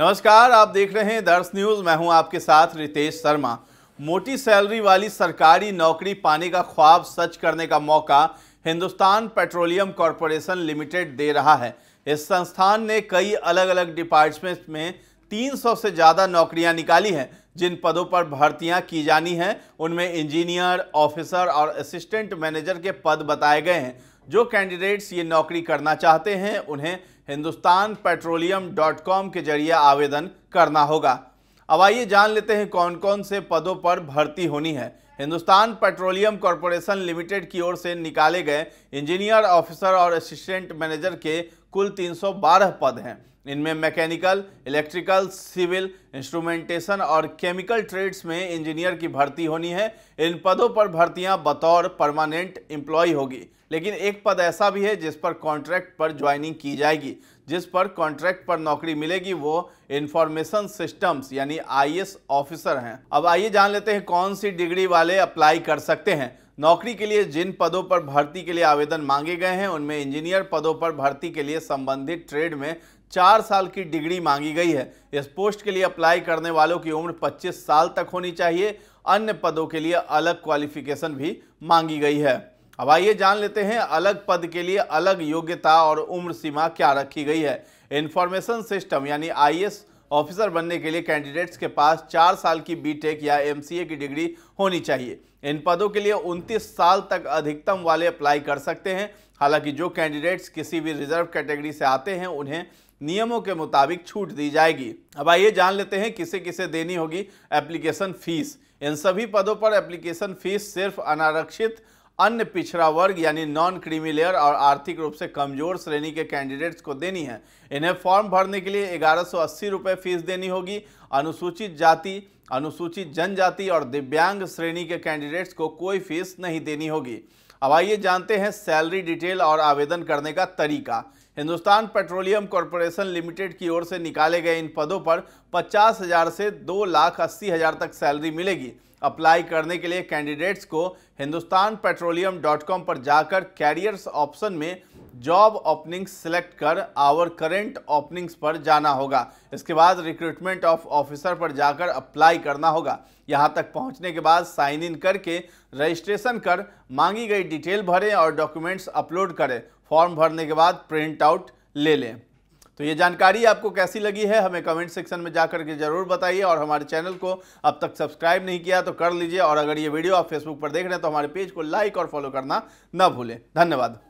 नमस्कार आप देख रहे हैं दर्श न्यूज मैं हूं आपके साथ रितेश शर्मा मोटी सैलरी वाली सरकारी नौकरी पाने का ख्वाब सच करने का मौका हिंदुस्तान पेट्रोलियम कॉरपोरेशन लिमिटेड दे रहा है इस संस्थान ने कई अलग अलग डिपार्टमेंट्स में 300 से ज़्यादा नौकरियां निकाली हैं जिन पदों पर भर्तियां की जानी हैं उनमें इंजीनियर ऑफिसर और असिस्टेंट मैनेजर के पद बताए गए हैं जो कैंडिडेट्स ये नौकरी करना चाहते हैं उन्हें हिंदुस्तान पेट्रोलियम डॉट कॉम के जरिए आवेदन करना होगा अब आइए जान लेते हैं कौन कौन से पदों पर भर्ती होनी है हिंदुस्तान पेट्रोलियम कॉरपोरेशन लिमिटेड की ओर से निकाले गए इंजीनियर ऑफिसर और असिस्टेंट मैनेजर के कुल 312 पद हैं इनमें मैकेनिकल इलेक्ट्रिकल सिविल इंस्ट्रूमेंटेशन और केमिकल ट्रेड्स में इंजीनियर की भर्ती होनी है इन पदों पर भर्तियां बतौर परमानेंट एम्प्लॉय होगी लेकिन एक पद ऐसा भी है जिस पर कॉन्ट्रैक्ट पर ज्वाइनिंग की जाएगी जिस पर कॉन्ट्रैक्ट पर नौकरी मिलेगी वो इंफॉर्मेशन सिस्टम्स यानी आईएएस ऑफिसर हैं अब आइए जान लेते हैं कौन सी डिग्री वाले अप्लाई कर सकते हैं नौकरी के लिए जिन पदों पर भर्ती के लिए आवेदन मांगे गए हैं उनमें इंजीनियर पदों पर भर्ती के लिए संबंधित ट्रेड में चार साल की डिग्री मांगी गई है इस पोस्ट के लिए अप्लाई करने वालों की उम्र 25 साल तक होनी चाहिए अन्य पदों के लिए अलग क्वालिफिकेशन भी मांगी गई है अब आइए जान लेते हैं अलग पद के लिए अलग योग्यता और उम्र सीमा क्या रखी गई है इन्फॉर्मेशन सिस्टम यानी आई ऑफिसर बनने के लिए कैंडिडेट्स के पास चार साल की बीटेक या एमसीए की डिग्री होनी चाहिए इन पदों के लिए 29 साल तक अधिकतम वाले अप्लाई कर सकते हैं हालांकि जो कैंडिडेट्स किसी भी रिजर्व कैटेगरी से आते हैं उन्हें नियमों के मुताबिक छूट दी जाएगी अब आइए जान लेते हैं किसे किसे देनी होगी एप्लीकेशन फीस इन सभी पदों पर एप्लीकेशन फीस सिर्फ अनारक्षित अन्य पिछड़ा वर्ग यानी नॉन क्रीमी लेयर और आर्थिक रूप से कमजोर श्रेणी के कैंडिडेट्स को देनी है इन्हें फॉर्म भरने के लिए ग्यारह रुपए फीस देनी होगी अनुसूचित जाति अनुसूचित जनजाति और दिव्यांग श्रेणी के कैंडिडेट्स को कोई फीस नहीं देनी होगी अब आइए जानते हैं सैलरी डिटेल और आवेदन करने का तरीका हिंदुस्तान पेट्रोलियम कॉरपोरेशन लिमिटेड की ओर से निकाले गए इन पदों पर पचास हज़ार से दो लाख अस्सी हज़ार तक सैलरी मिलेगी अप्लाई करने के लिए कैंडिडेट्स को हिंदुस्तान पेट्रोलियम डॉट कॉम पर जाकर कैरियर्स ऑप्शन में जॉब ओपनिंग्स सेलेक्ट कर आवर करेंट ओपनिंग्स पर जाना होगा इसके बाद रिक्रूटमेंट ऑफ ऑफिसर पर जाकर अप्लाई करना होगा यहाँ तक पहुँचने के बाद साइन इन करके रजिस्ट्रेशन कर मांगी गई डिटेल भरें और डॉक्यूमेंट्स अपलोड करें फॉर्म भरने के बाद प्रिंट आउट ले लें तो ये जानकारी आपको कैसी लगी है हमें कमेंट सेक्शन में जाकर के जरूर बताइए और हमारे चैनल को अब तक सब्सक्राइब नहीं किया तो कर लीजिए और अगर ये वीडियो आप फेसबुक पर देख रहे हैं तो हमारे पेज को लाइक और फॉलो करना ना भूलें धन्यवाद